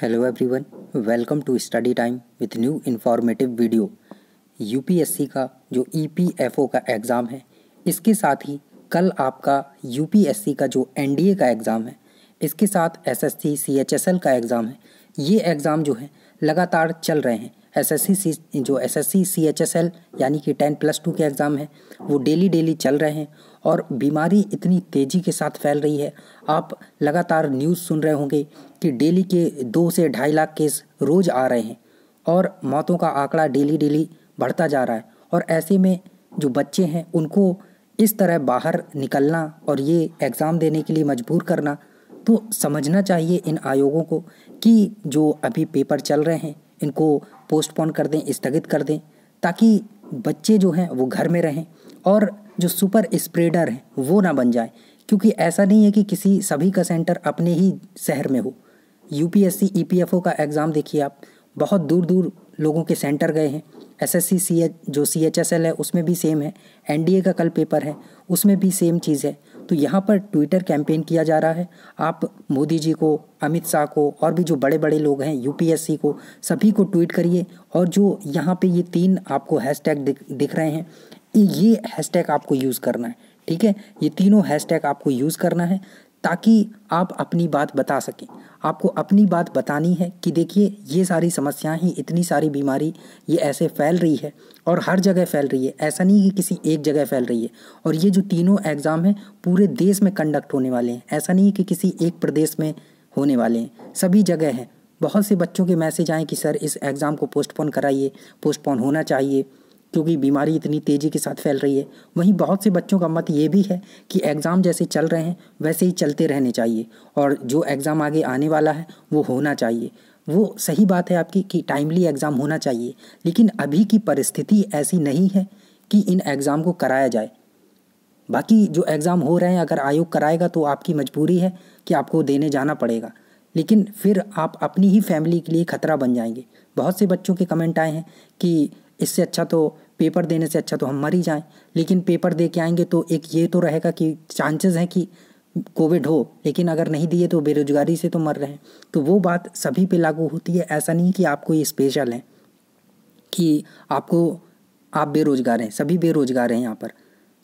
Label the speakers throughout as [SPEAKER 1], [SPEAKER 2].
[SPEAKER 1] hello everyone welcome to study time with new informative video UPSC का जो EPFO e का exam है इसके साथ ही कल आपका यूपीएससी का जो एनडीए का एग्ज़ाम है इसके साथ एसएससी सीएचएसएल का एग्ज़ाम है ये एग्ज़ाम जो है लगातार चल रहे हैं एसएससी सी जो एसएससी सीएचएसएल यानी कि टेन प्लस टू के एग्ज़ाम हैं वो डेली डेली चल रहे हैं और बीमारी इतनी तेज़ी के साथ फैल रही है आप लगातार न्यूज़ सुन रहे होंगे कि डेली के दो से ढाई लाख केस रोज़ आ रहे हैं और मौतों का आंकड़ा डेली डेली बढ़ता जा रहा है और ऐसे में जो बच्चे हैं उनको इस तरह बाहर निकलना और ये एग्ज़ाम देने के लिए मजबूर करना तो समझना चाहिए इन आयोगों को कि जो अभी पेपर चल रहे हैं इनको पोस्टपोन कर दें स्थगित कर दें ताकि बच्चे जो हैं वो घर में रहें और जो सुपर स्प्रेडर हैं वो ना बन जाए क्योंकि ऐसा नहीं है कि किसी सभी का सेंटर अपने ही शहर में हो यूपीएससी ईपीएफओ का एग्ज़ाम देखिए आप बहुत दूर दूर लोगों के सेंटर गए हैं सी एच जो सी एच एस एल है उसमें भी सेम है एन डी ए का कल पेपर है उसमें भी सेम चीज़ है तो यहाँ पर ट्विटर कैंपेन किया जा रहा है आप मोदी जी को अमित शाह को और भी जो बड़े बड़े लोग हैं यूपीएससी को सभी को ट्वीट करिए और जो यहाँ पे ये तीन आपको हैशटैग दिख दिख रहे हैं ये हैशटैग आपको यूज़ करना है ठीक है ये तीनों हैशटैग आपको यूज़ करना है ताकि आप अपनी बात बता सकें आपको अपनी बात बतानी है कि देखिए ये सारी समस्याएं ही इतनी सारी बीमारी ये ऐसे फैल रही है और हर जगह फैल रही है ऐसा नहीं कि किसी एक जगह फैल रही है और ये जो तीनों एग्ज़ाम हैं पूरे देश में कंडक्ट होने वाले हैं ऐसा नहीं कि किसी एक प्रदेश में होने वाले हैं सभी जगह हैं बहुत से बच्चों के मैसेज आए कि सर इस एग्ज़ाम को पोस्टपोन कराइए पोस्टपोन होना चाहिए क्योंकि बीमारी इतनी तेज़ी के साथ फैल रही है वहीं बहुत से बच्चों का मत ये भी है कि एग्ज़ाम जैसे चल रहे हैं वैसे ही चलते रहने चाहिए और जो एग्ज़ाम आगे आने वाला है वो होना चाहिए वो सही बात है आपकी कि टाइमली एग्ज़ाम होना चाहिए लेकिन अभी की परिस्थिति ऐसी नहीं है कि इन एग्ज़ाम को कराया जाए बाकी जो एग्ज़ाम हो रहे हैं अगर आयोग कराएगा तो आपकी मजबूरी है कि आपको देने जाना पड़ेगा लेकिन फिर आप अपनी ही फैमिली के लिए ख़तरा बन जाएंगे बहुत से बच्चों के कमेंट आए हैं कि इससे अच्छा तो पेपर देने से अच्छा तो हम मर ही जाएं लेकिन पेपर दे के आएंगे तो एक ये तो रहेगा कि चांसेस हैं कि कोविड हो लेकिन अगर नहीं दिए तो बेरोजगारी से तो मर रहे हैं तो वो बात सभी पे लागू होती है ऐसा नहीं कि आपको ये स्पेशल है कि आपको आप बेरोजगार हैं सभी बेरोजगार हैं यहाँ पर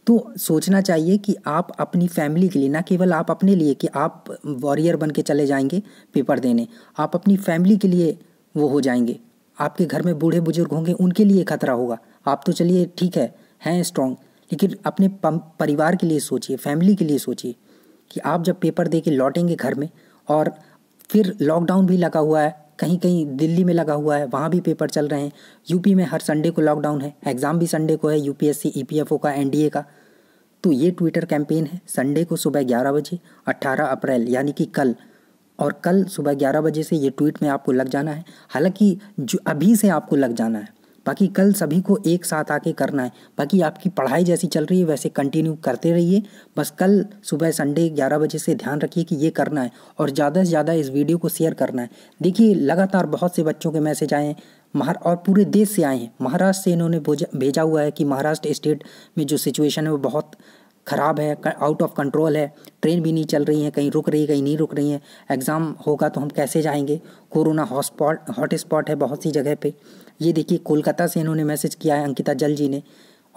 [SPEAKER 1] तो सोचना चाहिए कि आप अपनी फैमिली के लिए ना केवल आप अपने लिए कि आप वॉरियर बन के चले जाएंगे पेपर देने आप अपनी फैमिली के लिए वो हो जाएंगे आपके घर में बूढ़े बुजुर्ग होंगे उनके लिए खतरा होगा आप तो चलिए ठीक है हैं स्ट्रांग लेकिन अपने परिवार के लिए सोचिए फैमिली के लिए सोचिए कि आप जब पेपर दे के लौटेंगे घर में और फिर लॉकडाउन भी लगा हुआ है कहीं कहीं दिल्ली में लगा हुआ है वहाँ भी पेपर चल रहे हैं यूपी में हर संडे को लॉकडाउन है एग्ज़ाम भी संडे को है यूपीएससी ईपीएफओ e का एनडीए का तो ये ट्विटर कैंपेन है संडे को सुबह ग्यारह बजे अट्ठारह अप्रैल यानी कि कल और कल सुबह ग्यारह बजे से ये ट्वीट में आपको लग जाना है हालांकि जो अभी से आपको लग जाना है बाकी कल सभी को एक साथ आके करना है बाकी आपकी पढ़ाई जैसी चल रही है वैसे कंटिन्यू करते रहिए बस कल सुबह संडे ग्यारह बजे से ध्यान रखिए कि ये करना है और ज़्यादा से ज़्यादा इस वीडियो को शेयर करना है देखिए लगातार बहुत से बच्चों के मैसेज आए हैं महार और पूरे देश से आए हैं महाराष्ट्र से इन्होंने भेजा हुआ है कि महाराष्ट्र स्टेट में जो सिचुएशन है वो बहुत ख़राब है आउट ऑफ कंट्रोल है ट्रेन भी नहीं चल रही है कहीं रुक रही है कहीं नहीं रुक रही है एग्ज़ाम होगा तो हम कैसे जाएंगे कोरोना हॉटस्पॉट हॉटस्पॉट है बहुत सी जगह पे ये देखिए कोलकाता से इन्होंने मैसेज किया है अंकिता जल जी ने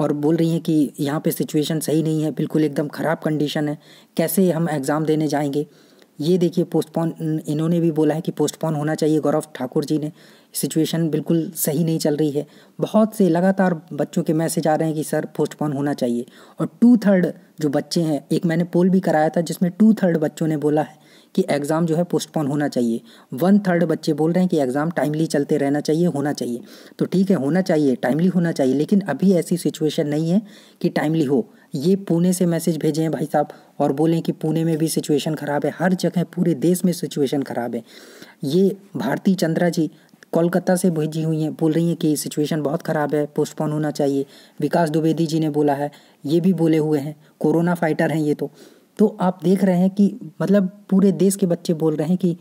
[SPEAKER 1] और बोल रही हैं कि यहाँ पे सिचुएशन सही नहीं है बिल्कुल एकदम ख़राब कंडीशन है कैसे हम एग्ज़ाम देने जाएंगे ये देखिए पोस्टपोन इन्होंने भी बोला है कि पोस्टपोन होना चाहिए गौरव ठाकुर जी ने सिचुएशन बिल्कुल सही नहीं चल रही है बहुत से लगातार बच्चों के मैसेज आ रहे हैं कि सर पोस्टपोन होना चाहिए और टू थर्ड जो बच्चे हैं एक मैंने पोल भी कराया था जिसमें टू थर्ड बच्चों ने बोला है कि एग्ज़ाम जो है पोस्टपोन होना चाहिए वन थर्ड बच्चे बोल रहे हैं कि एग्ज़ाम टाइमली चलते रहना चाहिए होना चाहिए तो ठीक है होना चाहिए टाइमली होना चाहिए लेकिन अभी ऐसी सिचुएशन नहीं है कि टाइमली हो ये पुणे से मैसेज भेजे हैं भाई साहब और बोलें कि पुणे में भी सिचुएशन ख़राब है हर जगह पूरे देश में सिचुएशन ख़राब है ये भारती चंद्रा जी कोलकाता से भेजी हुई हैं बोल रही हैं कि सिचुएशन बहुत ख़राब है पोस्टपोन होना चाहिए विकास द्विवेदी जी ने बोला है ये भी बोले हुए हैं कोरोना फाइटर हैं ये तो तो आप देख रहे हैं कि मतलब पूरे देश के बच्चे बोल रहे हैं कि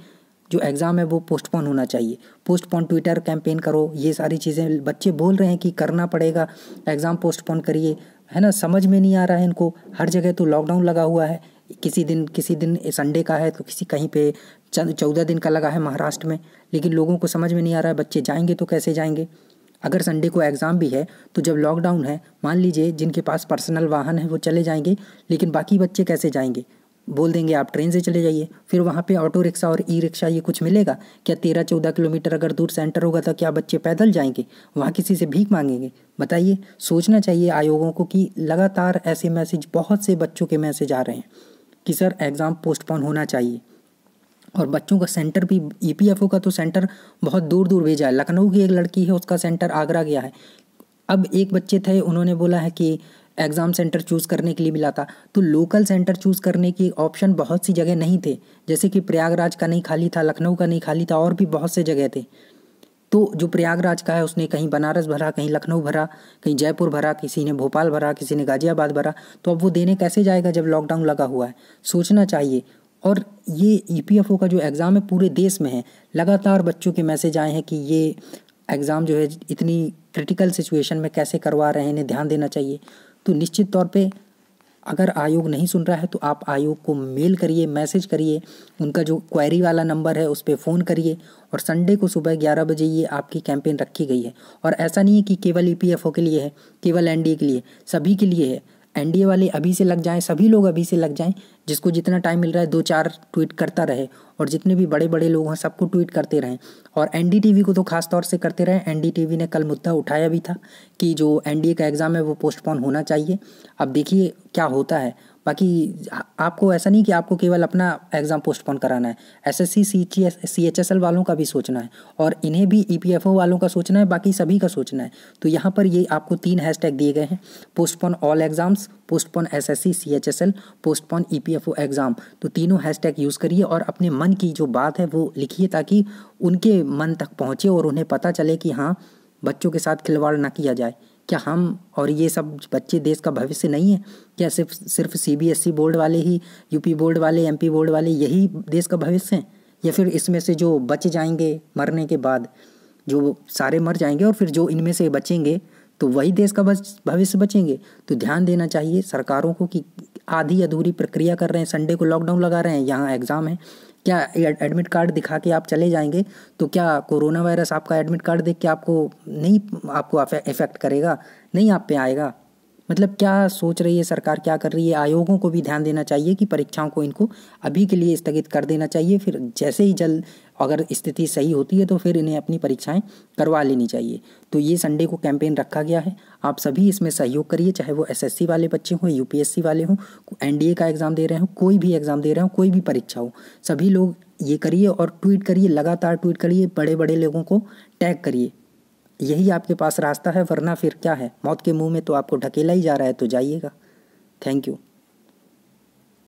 [SPEAKER 1] जो एग्ज़ाम है वो पोस्टपोन होना चाहिए पोस्टपोन ट्विटर कैंपेन करो ये सारी चीज़ें बच्चे बोल रहे हैं कि करना पड़ेगा एग्ज़ाम पोस्टपोन करिए है ना समझ में नहीं आ रहा है इनको हर जगह तो लॉकडाउन लगा हुआ है किसी दिन किसी दिन संडे का है तो किसी कहीं पे चौदह दिन का लगा है महाराष्ट्र में लेकिन लोगों को समझ में नहीं आ रहा है बच्चे जाएंगे तो कैसे जाएंगे अगर संडे को एग्ज़ाम भी है तो जब लॉकडाउन है मान लीजिए जिनके पास पर्सनल वाहन है वो चले जाएंगे लेकिन बाकी बच्चे कैसे जाएंगे बोल देंगे आप ट्रेन से चले जाइए फिर वहाँ पे ऑटो रिक्शा और ई रिक्शा ये कुछ मिलेगा क्या तेरह चौदह किलोमीटर अगर दूर सेंटर होगा तो क्या बच्चे पैदल जाएंगे वहाँ किसी से भीख मांगेंगे बताइए सोचना चाहिए आयोगों को कि लगातार ऐसे मैसेज बहुत से बच्चों के मैसेज आ रहे हैं कि सर एग्ज़ाम पोस्टपोन होना चाहिए और बच्चों का सेंटर भी ई e का तो सेंटर बहुत दूर दूर भेजा है लखनऊ की एक लड़की है उसका सेंटर आगरा गया है अब एक बच्चे थे उन्होंने बोला है कि एग्ज़ाम सेंटर चूज़ करने के लिए मिला था तो लोकल सेंटर चूज़ करने की ऑप्शन बहुत सी जगह नहीं थे जैसे कि प्रयागराज का नहीं खाली था लखनऊ का नहीं खाली था और भी बहुत से जगह थे तो जो प्रयागराज का है उसने कहीं बनारस भरा कहीं लखनऊ भरा कहीं जयपुर भरा किसी ने भोपाल भरा किसी ने गाज़ियाबाद भरा तो अब वो देने कैसे जाएगा जब लॉकडाउन लगा हुआ है सोचना चाहिए और ये ई e का जो एग्ज़ाम है पूरे देश में है लगातार बच्चों के मैसेज आए हैं कि ये एग्ज़ाम जो है इतनी क्रिटिकल सिचुएशन में कैसे करवा रहे हैं इन्हें ध्यान देना चाहिए तो निश्चित तौर पे अगर आयोग नहीं सुन रहा है तो आप आयोग को मेल करिए मैसेज करिए उनका जो क्वेरी वाला नंबर है उस पर फ़ोन करिए और संडे को सुबह ग्यारह बजे ये आपकी कैंपेन रखी गई है और ऐसा नहीं है कि केवल ई e के लिए है केवल एन के लिए सभी के लिए है एनडीए वाले अभी से लग जाएं सभी लोग अभी से लग जाएं जिसको जितना टाइम मिल रहा है दो चार ट्वीट करता रहे और जितने भी बड़े बड़े लोग हैं सबको ट्वीट करते रहें और एनडीटीवी को तो खास तौर से करते रहें एनडीटीवी ने कल मुद्दा उठाया भी था कि जो एनडीए का एग्ज़ाम है वो पोस्टपोन होना चाहिए अब देखिए क्या होता है बाकी आपको ऐसा नहीं कि आपको केवल अपना एग्ज़ाम पोस्टपोन कराना है S S C C S C H S L वालों का भी सोचना है और इन्हें भी ई पी एफ ओ वालों का सोचना है बाकी सभी का सोचना है तो यहाँ पर ये आपको तीन हैश टैग दिए गए हैं postpone all exams postpone S S C C H S L postpone E P F O exam तो तीनों हैश टैग यूज़ करिए और अपने मन की जो बात है वो लिखिए ताकि उनके मन तक पहुँचे और उन्हें पता चले कि हाँ बच्चों के साथ खिलवाड़ ना किया जाए क्या हम और ये सब बच्चे देश का भविष्य नहीं है क्या सिर्फ सिर्फ सीबीएसई e बोर्ड वाले ही यूपी बोर्ड वाले एमपी बोर्ड वाले यही देश का भविष्य हैं या फिर इसमें से जो बच जाएंगे मरने के बाद जो सारे मर जाएंगे और फिर जो इनमें से बचेंगे तो वही देश का बच भविष्य बचेंगे तो ध्यान देना चाहिए सरकारों को कि आधी अधूरी प्रक्रिया कर रहे हैं संडे को लॉकडाउन लगा रहे हैं यहाँ एग्ज़ाम है क्या एडमिट कार्ड दिखा के आप चले जाएंगे तो क्या कोरोना वायरस आपका एडमिट कार्ड देख के आपको नहीं आपको इफेक्ट करेगा नहीं आप पे आएगा मतलब क्या सोच रही है सरकार क्या कर रही है आयोगों को भी ध्यान देना चाहिए कि परीक्षाओं को इनको अभी के लिए स्थगित कर देना चाहिए फिर जैसे ही जल्द अगर स्थिति सही होती है तो फिर इन्हें अपनी परीक्षाएं करवा लेनी चाहिए तो ये संडे को कैंपेन रखा गया है आप सभी इसमें सहयोग करिए चाहे वो एस वाले बच्चे हों यूपीएससी वाले हों एन का एग्ज़ाम दे रहे हों कोई भी एग्ज़ाम दे रहे हों कोई भी परीक्षा हो सभी लोग ये करिए और ट्वीट करिए लगातार ट्वीट करिए बड़े बड़े लोगों को टैग करिए यही आपके पास रास्ता है वरना फिर क्या है मौत के मुंह में तो आपको ढकेला ही जा रहा है तो जाइएगा थैंक यू